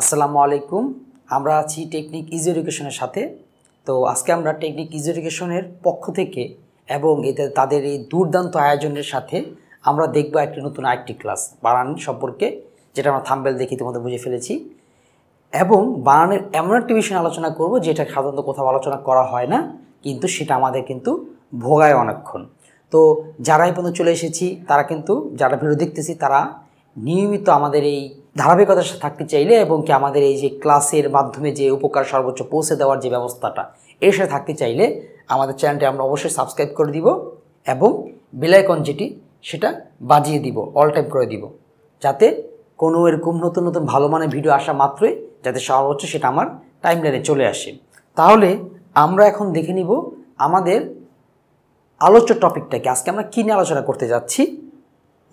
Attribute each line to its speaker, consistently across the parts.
Speaker 1: আসসালামু আলাইকুম আমরা আছি টেকনিক ইজ এডুকেশনের সাথে তো আজকে আমরা টেকনিক ইজ এডুকেশনের পক্ষ থেকে এবং এতে তাদের এই দুর্দান্ত আয়োজনের সাথে আমরা দেখব একটি নতুন আরেকটি ক্লাস বানান সম্পর্কে যেটা আমরা থাম্বেল দেখি তোমাদের বুঝে ফেলেছি এবং বানানের এমন একটি বিষয় আলোচনা করব যেটা সাধারণত কোথাও আলোচনা করা হয় না কিন্তু সেটা আমাদের কিন্তু ভোগায় অনেকক্ষণ তো যারাই পর্যন্ত চলে এসেছি তারা কিন্তু যারা ভিডিও দেখতেছি তারা নিয়মিত আমাদের এই ধারাবাহিকতা থাকতে চাইলে এবং কি আমাদের এই যে ক্লাসের মাধ্যমে যে উপকার সর্বোচ্চ পৌঁছে দেওয়ার যে ব্যবস্থাটা এসে থাকতে চাইলে আমাদের চ্যানেলটি আমরা অবশ্যই সাবস্ক্রাইব করে দিব এবং বেলাইকন যেটি সেটা বাজিয়ে দিব অল টাইম করে দিব যাতে কোনো এরকম নতুন নতুন ভালো মানের ভিডিও আসা মাত্রই যাতে সর্বোচ্চ সেটা আমার টাইম লাইনে চলে আসে তাহলে আমরা এখন দেখে নিব আমাদের আলোচ্য টপিকটাকে আজকে আমরা কী নিয়ে আলোচনা করতে যাচ্ছি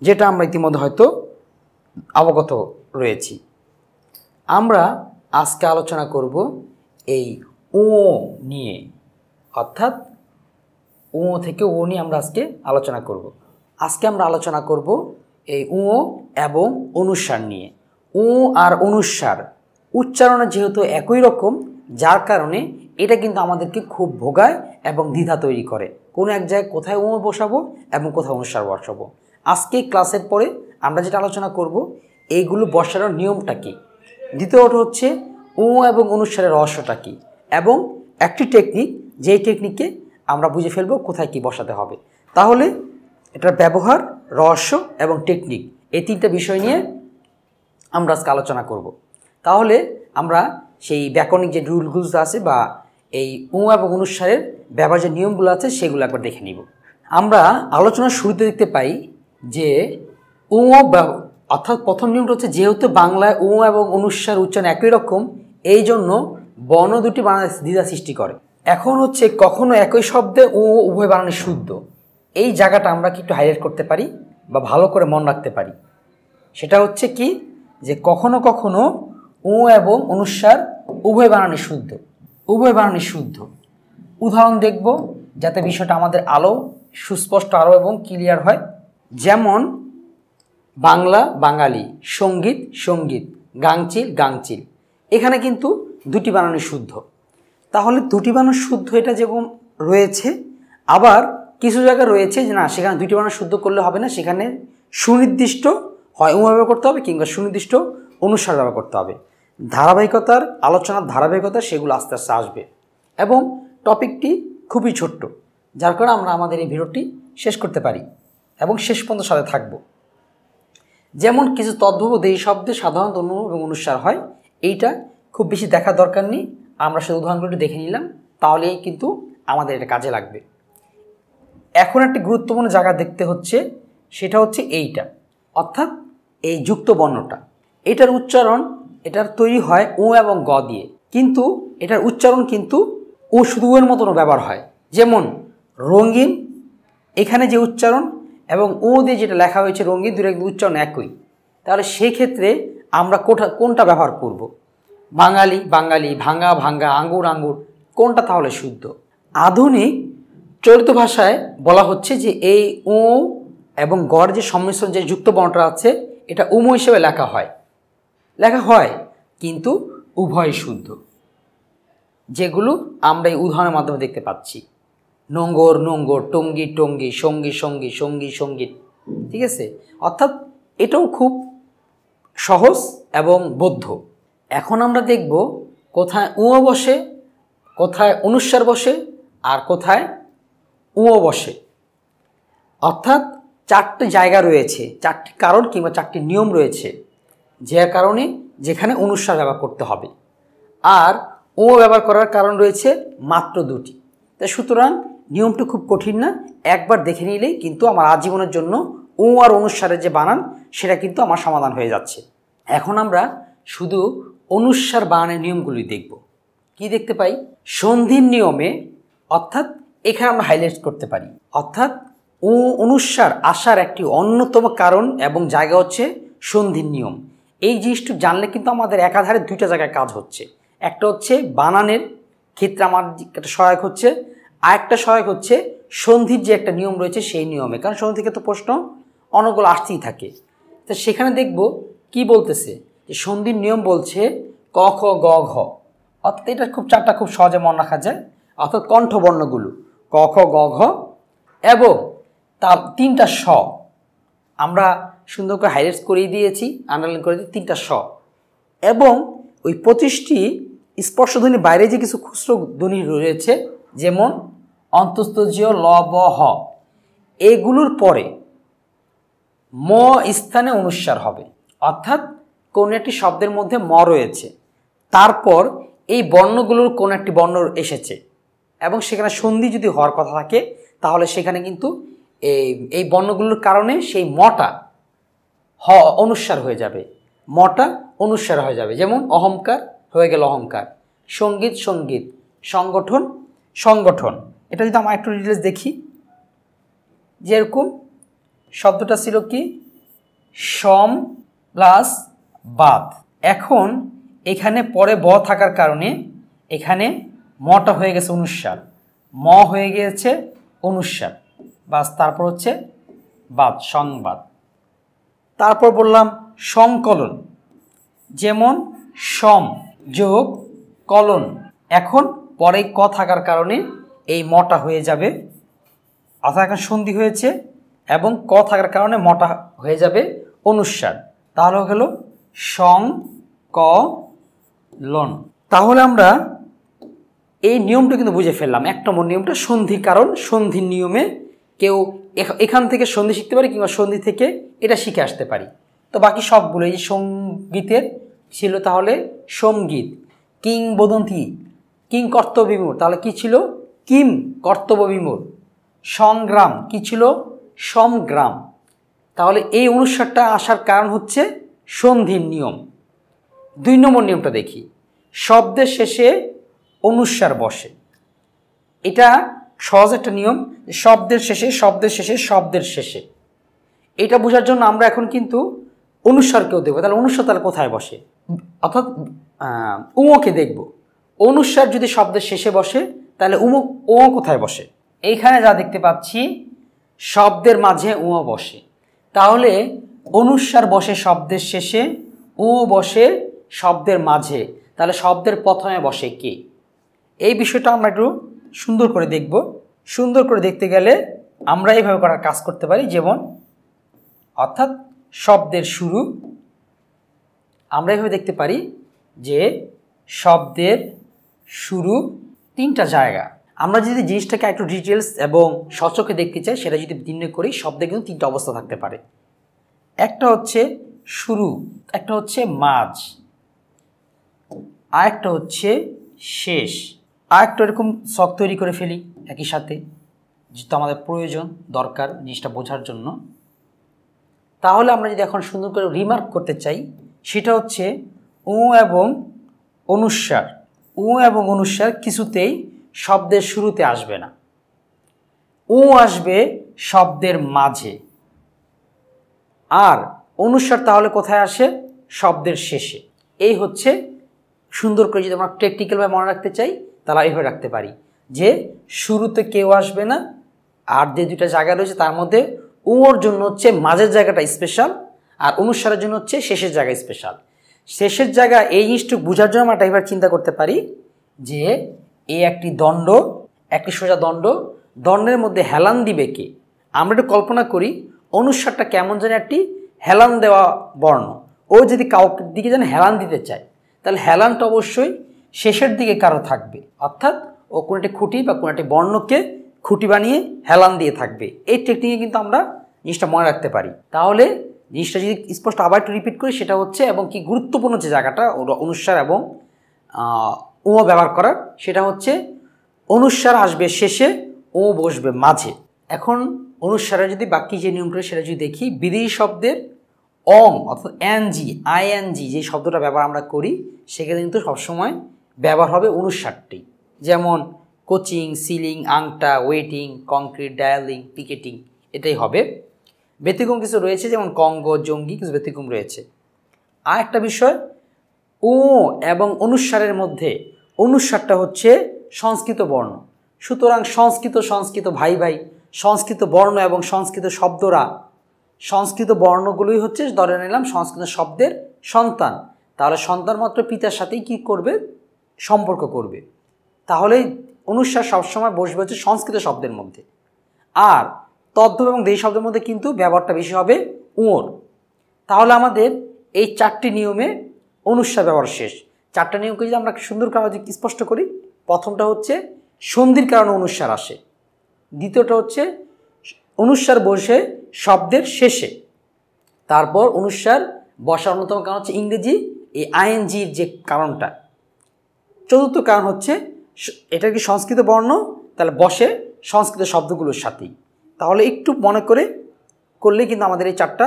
Speaker 1: যেটা আমরা ইতিমধ্যে হয়তো অবগত রয়েছি আমরা আজকে আলোচনা করব এই ও নিয়ে অর্থাৎ ও থেকে ও নিয়ে আমরা আজকে আলোচনা করব আজকে আমরা আলোচনা করব এই ও এবং অনুসার নিয়ে ও আর অনুসার উচ্চারণে যেহেতু একই রকম যার কারণে এটা কিন্তু আমাদেরকে খুব ভোগায় এবং দ্বিধা তৈরি করে কোনো এক জায়গায় কোথায় ও বসাবো এবং কোথায় অনুসার বসাবো আজকে ক্লাসের পরে আমরা যেটা আলোচনা করব এইগুলো বসানোর নিয়মটা কী দ্বিতীয়টা হচ্ছে উ এবং অনুসারের রহস্যটা কী এবং একটি টেকনিক যেই টেকনিককে আমরা বুঝে ফেলব কোথায় কি বসাতে হবে তাহলে এটার ব্যবহার রহস্য এবং টেকনিক এই তিনটা বিষয় নিয়ে আমরা আজকে আলোচনা করব তাহলে আমরা সেই ব্যাকরণিক যে রুলগুলো আছে বা এই উ এবং অনুসারের ব্যবহার যে নিয়মগুলো আছে সেগুলো একবার দেখে নিব আমরা আলোচনার শুরুতে দেখতে পাই যে উ অর্থাৎ প্রথম নিয়মটা হচ্ছে যেহেতু বাংলায় উ এবং অনুস্বার উচ্চারণ একই রকম এই জন্য বর্ণ দুটি দ্বিধা সৃষ্টি করে এখন হচ্ছে কখনো একই শব্দে উ উভয় বানানি শুদ্ধ এই জায়গাটা আমরা কি একটু হাইলাইট করতে পারি বা ভালো করে মন রাখতে পারি সেটা হচ্ছে কি যে কখনো কখনো উ এবং অনুস্বার উভয় বানানি শুদ্ধ উভয় বানানি শুদ্ধ উদাহরণ দেখব যাতে বিষয়টা আমাদের আলো সুস্পষ্ট আরও এবং ক্লিয়ার হয় যেমন বাংলা বাঙালি সঙ্গীত সঙ্গীত গাংচিল গাংচিল এখানে কিন্তু দুটি বানানো শুদ্ধ তাহলে দুটি বানানো শুদ্ধ এটা যেরকম রয়েছে আবার কিছু জায়গা রয়েছে যে না সেখানে দুটি বানানো শুদ্ধ করলে হবে না সেখানে সুনির্দিষ্ট হয় উম ব্যবহার করতে হবে কিংবা সুনির্দিষ্ট অনুসার ব্যবহার করতে হবে ধারাবাহিকতার আলোচনার ধারাবাহিকতা সেগুলো আস্তে আস্তে আসবে এবং টপিকটি খুবই ছোট্ট যার কারণে আমরা আমাদের এই ভিডিওটি শেষ করতে পারি এবং শেষ পর্যন্ত সাথে থাকবো যেমন কিছু তদ্ভবোধ শব্দে সাধারণত অনু এবং অনুসার হয় এইটা খুব বেশি দেখার দরকার নেই আমরা শুধু উদাহরণগুলো দেখে নিলাম তাহলেই কিন্তু আমাদের এটা কাজে লাগবে এখন একটি গুরুত্বপূর্ণ জায়গা দেখতে হচ্ছে সেটা হচ্ছে এইটা অর্থাৎ এই যুক্ত বর্ণটা এটার উচ্চারণ এটার তৈরি হয় ও এবং গ দিয়ে কিন্তু এটার উচ্চারণ কিন্তু ও শুধু এর মতনও ব্যবহার হয় যেমন রঙিন এখানে যে উচ্চারণ এবং ও দিয়ে যেটা লেখা হয়েছে রঙিন দুটো কিন্তু উচ্চারণ একই তাহলে সেক্ষেত্রে আমরা কোটা কোনটা ব্যবহার করব। বাঙালি বাঙালি ভাঙা ভাঙ্গা আঙ্গুর আঙ্গুর কোনটা তাহলে শুদ্ধ আধুনিক চলিত ভাষায় বলা হচ্ছে যে এই ও এবং গড় যে সংমিশ্রণ যে যুক্ত বর্ণটা আছে এটা উম হিসেবে লেখা হয় লেখা হয় কিন্তু উভয় শুদ্ধ যেগুলো আমরা এই উদাহরণের মাধ্যমে দেখতে পাচ্ছি নোংর নোংর টঙ্গি টঙ্গি সঙ্গী সঙ্গী সঙ্গী সঙ্গীত ঠিক আছে অর্থাৎ এটাও খুব সহজ এবং বৌদ্ধ এখন আমরা দেখব কোথায় উঁয়ো বসে কোথায় অনুস্বার বসে আর কোথায় উঁয়ো বসে অর্থাৎ চারটে জায়গা রয়েছে চারটি কারণ কিংবা চারটি নিয়ম রয়েছে যে কারণে যেখানে অনুস্বার ব্যবহার করতে হবে আর ও ব্যবহার করার কারণ রয়েছে মাত্র দুটি তাই সুতরাং নিয়মটা খুব কঠিন না একবার দেখে নিলেই কিন্তু আমার আজীবনের জন্য ও আর অনুসারে যে বানান সেটা কিন্তু আমার সমাধান হয়ে যাচ্ছে এখন আমরা শুধু অনুসার বানানের নিয়মগুলি দেখব কি দেখতে পাই সন্ধির নিয়মে অর্থাৎ এখানে আমরা হাইলাইট করতে পারি অর্থাৎ ও অনুসার আসার একটি অন্যতম কারণ এবং জায়গা হচ্ছে সন্ধির নিয়ম এই জিনিসটা জানলে কিন্তু আমাদের একাধারে দুইটা জায়গায় কাজ হচ্ছে একটা হচ্ছে বানানের ক্ষেত্রে আমার একটা সহায়ক হচ্ছে আরেকটা সহায়ক হচ্ছে সন্ধির যে একটা নিয়ম রয়েছে সেই নিয়মে কারণ সন্ধি থেকে তো প্রশ্ন অনর্গল আসতেই থাকে তো সেখানে দেখব কি বলতেছে যে সন্ধির নিয়ম বলছে ক খ গ ঘ অর্থাৎ এটা খুব চারটা খুব সহজে মনে রাখা যায় অর্থাৎ কণ্ঠবর্ণগুলো ক খ গ ঘ এবং তার তিনটা স আমরা সুন্দর করে হাইলাইট করিয়ে দিয়েছি আন্ডারলাইন করে দিয়েছি তিনটা স এবং ওই পঁচিশটি স্পর্শধ্বনির বাইরে যে কিছু খুচরো ধ্বনি রয়েছে যেমন অন্তস্তজীয় ল ব হ এগুলোর পরে ম স্থানে অনুস্বার হবে অর্থাৎ কোন একটি শব্দের মধ্যে ম রয়েছে তারপর এই বর্ণগুলোর কোন একটি বর্ণ এসেছে এবং সেখানে সন্ধি যদি হওয়ার কথা থাকে তাহলে সেখানে কিন্তু এই এই বর্ণগুলোর কারণে সেই মটা হ অনুস্বার হয়ে যাবে মটা অনুস্বার হয়ে যাবে যেমন অহংকার হয়ে গেল অহংকার সঙ্গীত সঙ্গীত সংগঠন সংগঠন এটা যদি আমরা একটু ডিটেলস দেখি যেরকম শব্দটা ছিল কি সম প্লাস বাদ এখন এখানে পরে ব থাকার কারণে এখানে মটা হয়ে গেছে অনুস্বার ম হয়ে গিয়েছে অনুস্বার বাস তারপর হচ্ছে বাদ সংবাদ তারপর বললাম সংকলন যেমন সম যোগ কলন এখন পরে ক থাকার কারণে এই মটা হয়ে যাবে এখন সন্ধি হয়েছে এবং ক থাকার কারণে মটা হয়ে যাবে অনুস্বার তাহলে হলো সং ক লন তাহলে আমরা এই নিয়মটা কিন্তু বুঝে ফেললাম এক নম্বর নিয়মটা সন্ধি কারণ সন্ধির নিয়মে কেউ এখান থেকে সন্ধি শিখতে পারি কিংবা সন্ধি থেকে এটা শিখে আসতে পারি তো বাকি সবগুলো এই সঙ্গীতের ছিল তাহলে সঙ্গীত কিংবদন্তি কিং কর্তব্যমূর তাহলে কি ছিল কিম কর্তব্যবিমূর সংগ্রাম কি ছিল সমগ্রাম তাহলে এই অনুসারটা আসার কারণ হচ্ছে সন্ধির নিয়ম দুই নম্বর নিয়মটা দেখি শব্দের শেষে অনুস্বার বসে এটা সহজ একটা নিয়ম শব্দের শেষে শব্দের শেষে শব্দের শেষে এটা বোঝার জন্য আমরা এখন কিন্তু অনুসারকেও দেখবো তাহলে অনুসার তাহলে কোথায় বসে অর্থাৎ উমকে দেখব অনুসার যদি শব্দের শেষে বসে তাহলে উমুক ও কোথায় বসে এইখানে যা দেখতে পাচ্ছি শব্দের মাঝে ও বসে তাহলে অনুস্বার বসে শব্দের শেষে উ বসে শব্দের মাঝে তাহলে শব্দের প্রথমে বসে কে এই বিষয়টা আমরা একটু সুন্দর করে দেখব সুন্দর করে দেখতে গেলে আমরা এইভাবে করার কাজ করতে পারি যেমন অর্থাৎ শব্দের শুরু আমরা এইভাবে দেখতে পারি যে শব্দের শুরু তিনটা জায়গা আমরা যদি জিনিসটাকে একটু ডিটেলস এবং সচকে দেখতে চাই সেটা যদি নির্ণয় করি শব্দে কিন্তু তিনটা অবস্থা থাকতে পারে একটা হচ্ছে শুরু একটা হচ্ছে মাঝ আর একটা হচ্ছে শেষ আর একটা এরকম শখ তৈরি করে ফেলি একই সাথে যেহেতু আমাদের প্রয়োজন দরকার জিনিসটা বোঝার জন্য তাহলে আমরা যদি এখন সুন্দর করে রিমার্ক করতে চাই সেটা হচ্ছে ও এবং অনুস্বার উ এবং অনুস্বার কিছুতেই শব্দের শুরুতে আসবে না উ আসবে শব্দের মাঝে আর অনুস্বার তাহলে কোথায় আসে শব্দের শেষে এই হচ্ছে সুন্দর করে যদি আমরা প্র্যাকটিক্যালভাবে মনে রাখতে চাই তাহলে এইভাবে রাখতে পারি যে শুরুতে কেউ আসবে না আর যে দুটা জায়গা রয়েছে তার মধ্যে উঁর জন্য হচ্ছে মাঝের জায়গাটা স্পেশাল আর অনুস্বারের জন্য হচ্ছে শেষের জায়গা স্পেশাল শেষের জায়গা এই জিনিসটুকু বোঝার জন্য আমরা এবার চিন্তা করতে পারি যে এ একটি দণ্ড একটি সোজা দণ্ড দণ্ডের মধ্যে হেলান দিবে কে আমরা একটু কল্পনা করি অনুসারটা কেমন যেন একটি হেলান দেওয়া বর্ণ ও যদি কাউকে দিকে যেন হেলান দিতে চায় তাহলে হেলানটা অবশ্যই শেষের দিকে কারো থাকবে অর্থাৎ ও কোনো একটি খুঁটি বা কোনো একটি বর্ণকে খুঁটি বানিয়ে হেলান দিয়ে থাকবে এই টেকনিকে কিন্তু আমরা জিনিসটা মনে রাখতে পারি তাহলে জিনিসটা যদি স্পষ্ট আবার একটু রিপিট করি সেটা হচ্ছে এবং কি গুরুত্বপূর্ণ যে জায়গাটা অনুসার এবং ও ব্যবহার করার সেটা হচ্ছে অনুসার আসবে শেষে ও বসবে মাঝে এখন অনুসারে যদি বাকি যে নিয়ম করে সেটা যদি দেখি বিদেশি শব্দের অং অর্থাৎ এন আইএনজি যে শব্দটা ব্যবহার আমরা করি সেখানে কিন্তু সবসময় ব্যবহার হবে অনুসারটি যেমন কোচিং সিলিং আংটা ওয়েটিং কংক্রিট ডায়ালিং পিকেটিং এটাই হবে ব্যতিক্রম কিছু রয়েছে যেমন কঙ্গ জঙ্গি কিছু ব্যতিক্রম রয়েছে আর একটা বিষয় ও এবং অনুস্বারের মধ্যে অনুস্বারটা হচ্ছে সংস্কৃত বর্ণ সুতরাং সংস্কৃত সংস্কৃত ভাই ভাই সংস্কৃত বর্ণ এবং সংস্কৃত শব্দরা সংস্কৃত বর্ণগুলোই হচ্ছে ধরে নিলাম সংস্কৃত শব্দের সন্তান তাহলে সন্তান মাত্র পিতার সাথেই কি করবে সম্পর্ক করবে তাহলে অনুস্বার সবসময় বসবে হচ্ছে সংস্কৃত শব্দের মধ্যে আর তদ্ভব এবং দেই শব্দের মধ্যে কিন্তু ব্যবহারটা বেশি হবে উঁর তাহলে আমাদের এই চারটি নিয়মে অনুস্বার ব্যবহার শেষ চারটা নিয়মকে যদি আমরা সুন্দর কারণে স্পষ্ট করি প্রথমটা হচ্ছে সন্ধির কারণে অনুস্বার আসে দ্বিতীয়টা হচ্ছে অনুসার বসে শব্দের শেষে তারপর অনুস্বার বসার অন্যতম কারণ হচ্ছে ইংরেজি এই আইএনজির যে কারণটা চতুর্থ কারণ হচ্ছে এটা কি সংস্কৃত বর্ণ তাহলে বসে সংস্কৃত শব্দগুলোর সাথেই তাহলে একটু মনে করে করলে কিন্তু আমাদের এই চারটা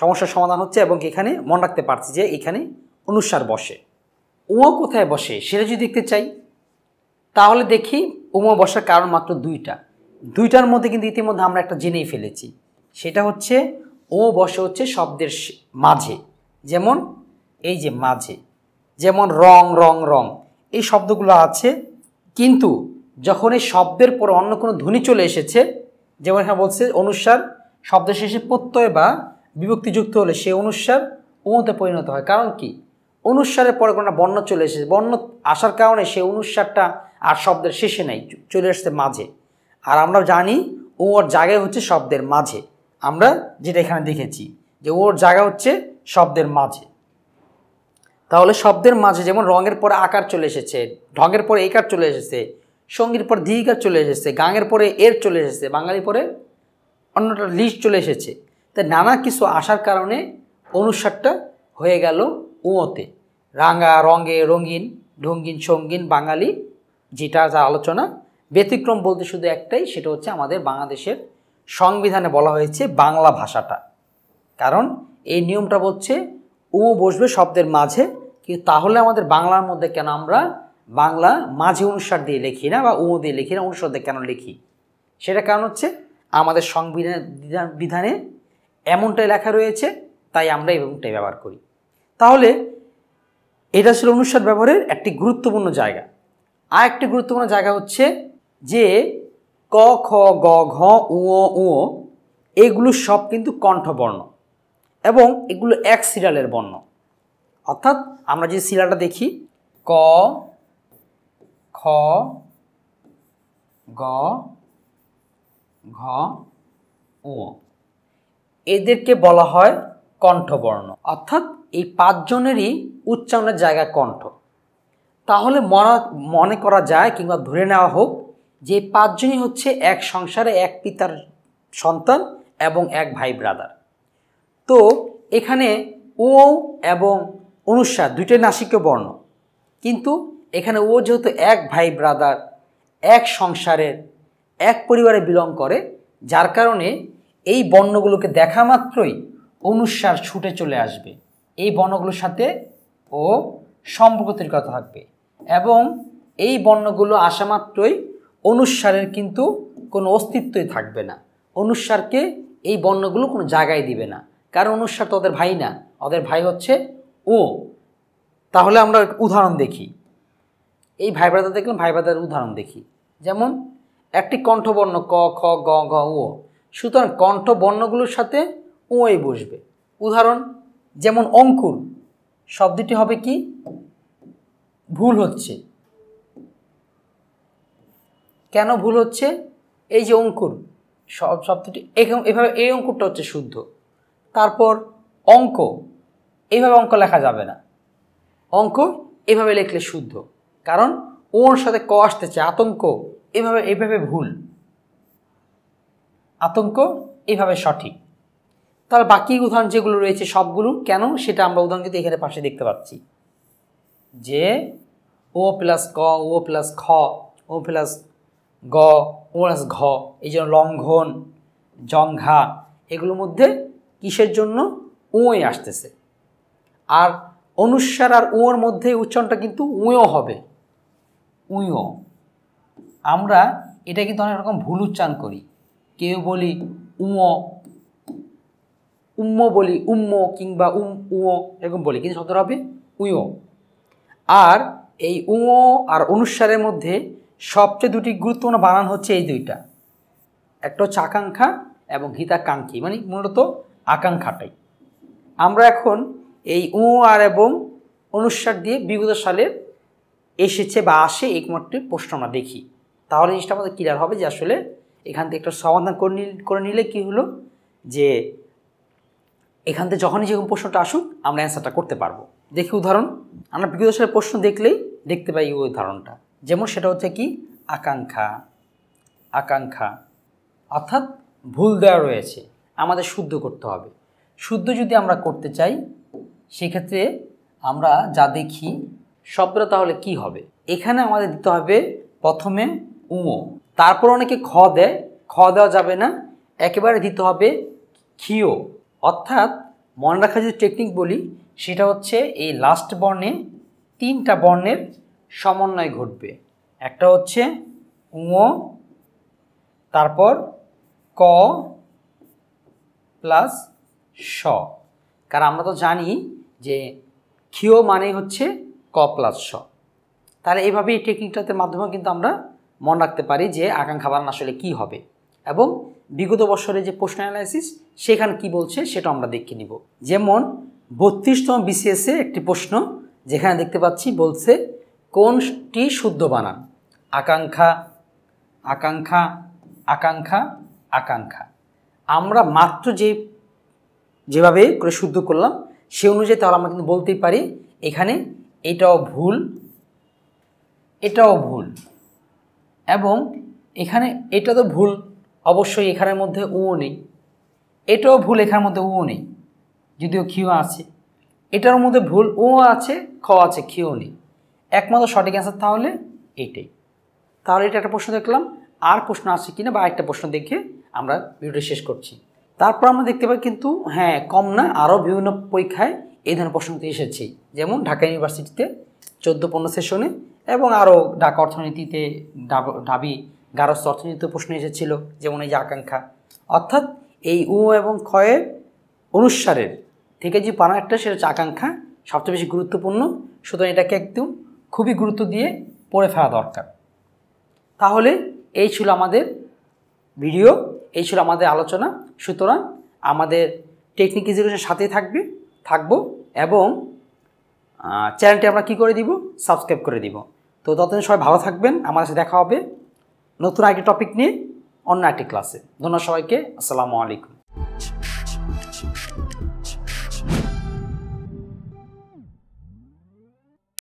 Speaker 1: সমস্যার সমাধান হচ্ছে এবং এখানে মনে রাখতে পারছি যে এখানে অনুসার বসে উমা কোথায় বসে সেটা যদি দেখতে চাই তাহলে দেখি উমা বসার কারণ মাত্র দুইটা দুইটার মধ্যে কিন্তু ইতিমধ্যে আমরা একটা জেনেই ফেলেছি সেটা হচ্ছে ও বসে হচ্ছে শব্দের মাঝে যেমন এই যে মাঝে যেমন রং রং রং এই শব্দগুলো আছে কিন্তু যখন এই শব্দের পর অন্য কোনো ধ্বনি চলে এসেছে যেমন এখানে বলছে অনুসার শব্দ শেষে প্রত্যয় বা বিভক্তিযুক্ত হলে সে অনুসার উমতে পরিণত হয় কারণ কি অনুসারের পরে কোনো বর্ণ চলে এসেছে বর্ণ আসার কারণে সেই অনুসারটা আর শব্দের শেষে নেই চলে আসছে মাঝে আর আমরা জানি ওর জায়গায় হচ্ছে শব্দের মাঝে আমরা যেটা এখানে দেখেছি যে ওর জায়গা হচ্ছে শব্দের মাঝে তাহলে শব্দের মাঝে যেমন রঙের পরে আকার চলে এসেছে ঢঙের পরে একার চলে এসেছে সঙ্গীর পর দীঘিকার চলে এসেছে গাঙের পরে এর চলে এসেছে বাঙালি পরে অন্যটা লিস্ট চলে এসেছে তাই নানা কিছু আসার কারণে অনুসারটা হয়ে গেল উঁতে রাঙা রঙে রঙিন ঢঙ্গিন সঙ্গিন বাঙালি যেটা যা আলোচনা ব্যতিক্রম বলতে শুধু একটাই সেটা হচ্ছে আমাদের বাংলাদেশের সংবিধানে বলা হয়েছে বাংলা ভাষাটা কারণ এই নিয়মটা বলছে উ বসবে শব্দের মাঝে কিন্তু তাহলে আমাদের বাংলার মধ্যে কেন আমরা বাংলা মাঝে অনুসার দিয়ে লিখি না বা উঁ দিয়ে লিখি না দিয়ে কেন লিখি সেটা কারণ হচ্ছে আমাদের সংবিধান বিধানে এমনটাই লেখা রয়েছে তাই আমরা এবংটাই ব্যবহার করি তাহলে এটা ছিল অনুসার ব্যবহারের একটি গুরুত্বপূর্ণ জায়গা আর একটি গুরুত্বপূর্ণ জায়গা হচ্ছে যে ক খ গ ঘ উ উ এগুলো সব কিন্তু কণ্ঠবর্ণ এবং এগুলো এক সিরালের বর্ণ অর্থাৎ আমরা যে সিরালটা দেখি ক গ ঘ ও এদেরকে বলা হয় কণ্ঠবর্ণ অর্থাৎ এই পাঁচজনেরই উচ্চারণের জায়গা কণ্ঠ তাহলে মনে মনে করা যায় কিংবা ধরে নেওয়া হোক যে পাঁচজনই হচ্ছে এক সংসারে এক পিতার সন্তান এবং এক ভাই ব্রাদার তো এখানে ও এবং অনুস্বার দুইটাই নাসিক বর্ণ কিন্তু এখানে ও যেহেতু এক ভাই ব্রাদার এক সংসারের এক পরিবারে বিলং করে যার কারণে এই বর্ণগুলোকে দেখা মাত্রই অনুসার ছুটে চলে আসবে এই বর্ণগুলোর সাথে ও সম্পর্ক তৈরি করা থাকবে এবং এই বর্ণগুলো আসা মাত্রই অনুসারের কিন্তু কোনো অস্তিত্বই থাকবে না অনুসারকে এই বর্ণগুলো কোনো জায়গায় দিবে না কারণ অনুসার তো ওদের ভাই না ওদের ভাই হচ্ছে ও তাহলে আমরা উদাহরণ দেখি এই ভাই ব্রাদার দেখলাম ভাই ব্রাদার উদাহরণ দেখি যেমন একটি কণ্ঠবর্ণ ক খ গ গ ও সুতরাং কণ্ঠবর্ণগুলোর সাথে ওই বসবে উদাহরণ যেমন অঙ্কুর শব্দটি হবে কি ভুল হচ্ছে কেন ভুল হচ্ছে এই যে অঙ্কুর সব শব্দটি এভাবে এই অঙ্কুরটা হচ্ছে শুদ্ধ তারপর অঙ্ক এইভাবে অঙ্ক লেখা যাবে না অঙ্ক এভাবে লিখলে শুদ্ধ কারণ ওর সাথে ক আসতেছে আতঙ্ক এভাবে এভাবে ভুল আতঙ্ক এভাবে সঠিক তাহলে বাকি উদাহরণ যেগুলো রয়েছে সবগুলো কেন সেটা আমরা উদাহরণ কিন্তু এখানে পাশে দেখতে পাচ্ছি যে ও প্লাস ক ও প্লাস খ ও প্লাস গ ও প্লাস ঘ এই জন্য লঙ্ঘন জঙ্ঘা এগুলোর মধ্যে কিসের জন্য উঁয়ে আসতেছে আর অনুস্বার আর ওর মধ্যে উচ্চারণটা কিন্তু ওয়েও হবে উঁয়ো আমরা এটা কিন্তু অনেক রকম ভুল উচ্চারণ করি কেউ বলি উঁয়ো উম্ম বলি উম্ম কিংবা উম উঁয়ো এরকম বলি কিন্তু শব্দটা হবে উঁয়ো আর এই উঁয়ো আর অনুসারের মধ্যে সবচেয়ে দুটি গুরুত্বপূর্ণ বানান হচ্ছে এই দুইটা একটা হচ্ছে আকাঙ্ক্ষা এবং হিতাকাঙ্ক্ষী মানে মূলত আকাঙ্ক্ষাটাই আমরা এখন এই উঁ আর এবং অনুসার দিয়ে বিগত সালের এসেছে বা আসে একমাত্র প্রশ্ন আমরা দেখি তাহলে জিনিসটা আমাদের ক্লিয়ার হবে যে আসলে এখান থেকে একটা সমাধান করে করে নিলে কী হলো যে এখান থেকে যখনই যেরকম প্রশ্নটা আসুক আমরা অ্যান্সারটা করতে পারবো দেখি উদাহরণ আমরা বিগত প্রশ্ন দেখলেই দেখতে পাই ওই উদাহরণটা যেমন সেটা হচ্ছে কি আকাঙ্ক্ষা আকাঙ্ক্ষা অর্থাৎ ভুল দেওয়া রয়েছে আমাদের শুদ্ধ করতে হবে শুদ্ধ যদি আমরা করতে চাই সেক্ষেত্রে আমরা যা দেখি শব্দটা তাহলে কি হবে এখানে আমাদের দিতে হবে প্রথমে উমো তারপর অনেকে খ দেয় খ দেওয়া যাবে না একেবারে দিতে হবে খিও অর্থাৎ মনে রাখার যদি টেকনিক বলি সেটা হচ্ছে এই লাস্ট বর্ণে তিনটা বর্ণের সমন্বয় ঘটবে একটা হচ্ছে উঁ তারপর ক প্লাস স কারণ আমরা তো জানি যে ক্ষিয় মানে হচ্ছে ক প্লাস স তাহলে এইভাবে এই টেকনিকটার মাধ্যমে কিন্তু আমরা মনে রাখতে পারি যে আকাঙ্ক্ষা বানান আসলে কি হবে এবং বিগত বছরে যে প্রশ্ন অ্যানালাইসিস সেখানে কি বলছে সেটা আমরা দেখে নিব যেমন বত্রিশতম বিসিএসে একটি প্রশ্ন যেখানে দেখতে পাচ্ছি বলছে কোনটি শুদ্ধ বানান আকাঙ্ক্ষা আকাঙ্ক্ষা আকাঙ্ক্ষা আকাঙ্ক্ষা আমরা মাত্র যে যেভাবে করে শুদ্ধ করলাম সে অনুযায়ী তাহলে আমরা কিন্তু বলতেই পারি এখানে এটাও ভুল এটাও ভুল এবং এখানে এটা তো ভুল অবশ্যই এখানের মধ্যে ও নেই এটাও ভুল এখানের মধ্যে ও নেই যদিও কিউ আছে এটার মধ্যে ভুল ও আছে খ আছে খিও নেই একমাত্র সঠিক অ্যান্সার তাহলে এটাই তাহলে এটা একটা প্রশ্ন দেখলাম আর প্রশ্ন আছে কি না বা একটা প্রশ্ন দেখে আমরা ভিডিওটা শেষ করছি তারপর আমরা দেখতে পাই কিন্তু হ্যাঁ কম না আরও বিভিন্ন পরীক্ষায় এই ধরনের প্রশ্ন এসেছে যেমন ঢাকা ইউনিভার্সিটিতে চোদ্দো পনেরো সেশনে এবং আরও ঢাকা অর্থনীতিতে ঢাবি গারস্থ অর্থনীতিতে প্রশ্ন এসেছিল যেমন এই যে আকাঙ্ক্ষা অর্থাৎ এই উ এবং ক্ষয়ের অনুসারের থেকে যে পানা একটা সেটা হচ্ছে আকাঙ্ক্ষা সবচেয়ে বেশি গুরুত্বপূর্ণ সুতরাং এটাকে একদম খুবই গুরুত্ব দিয়ে পড়ে ফেলা দরকার তাহলে এই ছিল আমাদের ভিডিও এই ছিল আমাদের আলোচনা সুতরাং আমাদের টেকনিক এজুকেশন সাথেই থাকবে থাকব এবং চ্যানেলটি আমরা কি করে দিব সাবস্ক্রাইব করে দিব তো ততদিন সবাই ভালো থাকবেন আমার সাথে দেখা হবে নতুন আরেকটি টপিক নিয়ে অন্য একটি ক্লাসে ধন্যবাদ সবাইকে আসসালামু আলাইকুম